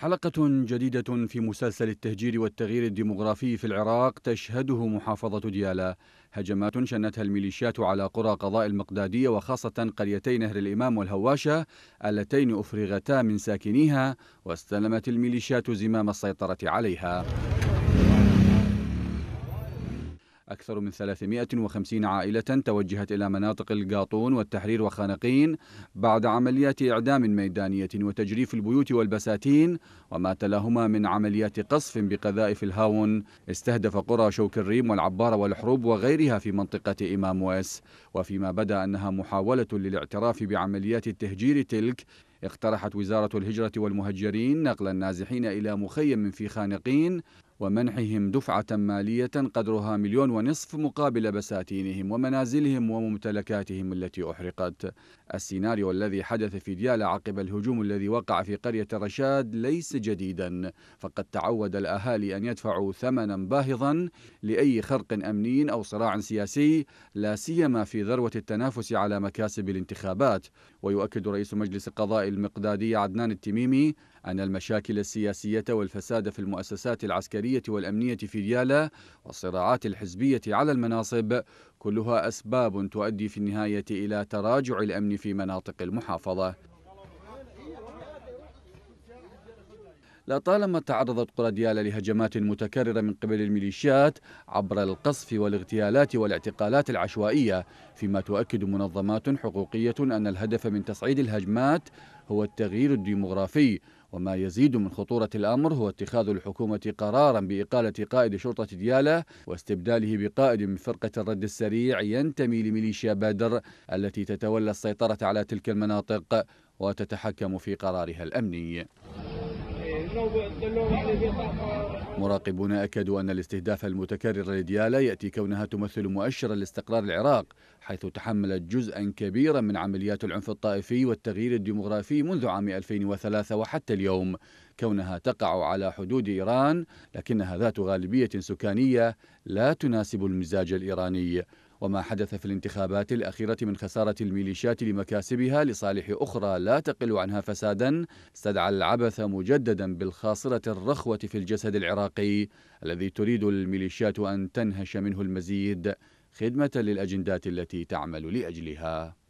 حلقة جديدة في مسلسل التهجير والتغيير الديمغرافي في العراق تشهده محافظة ديالى هجمات شنتها الميليشيات على قرى قضاء المقدادية وخاصة قريتي نهر الإمام والهواشة اللتين أفرغتا من ساكنيها واستلمت الميليشيات زمام السيطرة عليها أكثر من 350 عائلة توجهت إلى مناطق القاطون والتحرير وخانقين بعد عمليات إعدام ميدانية وتجريف البيوت والبساتين وما تلاهما من عمليات قصف بقذائف الهاون استهدف قرى شوك الريم والعبارة والحروب وغيرها في منطقة إمام ويس وفيما بدا أنها محاولة للاعتراف بعمليات التهجير تلك اقترحت وزارة الهجرة والمهجرين نقل النازحين إلى مخيم في خانقين ومنحهم دفعة مالية قدرها مليون ونصف مقابل بساتينهم ومنازلهم وممتلكاتهم التي أحرقت السيناريو الذي حدث في ديالى عقب الهجوم الذي وقع في قرية رشاد ليس جديدا فقد تعود الأهالي أن يدفعوا ثمنا باهظا لأي خرق أمني أو صراع سياسي لا سيما في ذروة التنافس على مكاسب الانتخابات ويؤكد رئيس مجلس القضاء المقدادي عدنان التميمي أن المشاكل السياسية والفساد في المؤسسات العسكرية والأمنية في ديالا والصراعات الحزبية على المناصب كلها أسباب تؤدي في النهاية إلى تراجع الأمن في مناطق المحافظة لطالما تعرضت قرى ديالا لهجمات متكررة من قبل الميليشيات عبر القصف والاغتيالات والاعتقالات العشوائية فيما تؤكد منظمات حقوقية أن الهدف من تصعيد الهجمات هو التغيير الديمغرافي وما يزيد من خطورة الأمر هو اتخاذ الحكومة قرارا بإقالة قائد شرطة ديالا واستبداله بقائد من فرقة الرد السريع ينتمي لميليشيا بدر التي تتولى السيطرة على تلك المناطق وتتحكم في قرارها الأمني مراقبون أكدوا أن الاستهداف المتكرر لديالا يأتي كونها تمثل مؤشرا لاستقرار العراق حيث تحملت جزءا كبيرا من عمليات العنف الطائفي والتغيير الديمغرافي منذ عام 2003 وحتى اليوم كونها تقع على حدود إيران لكنها ذات غالبية سكانية لا تناسب المزاج الإيراني وما حدث في الانتخابات الأخيرة من خسارة الميليشيات لمكاسبها لصالح أخرى لا تقل عنها فسادا استدعى العبث مجددا بالخاصرة الرخوة في الجسد العراقي الذي تريد الميليشيات أن تنهش منه المزيد خدمة للأجندات التي تعمل لأجلها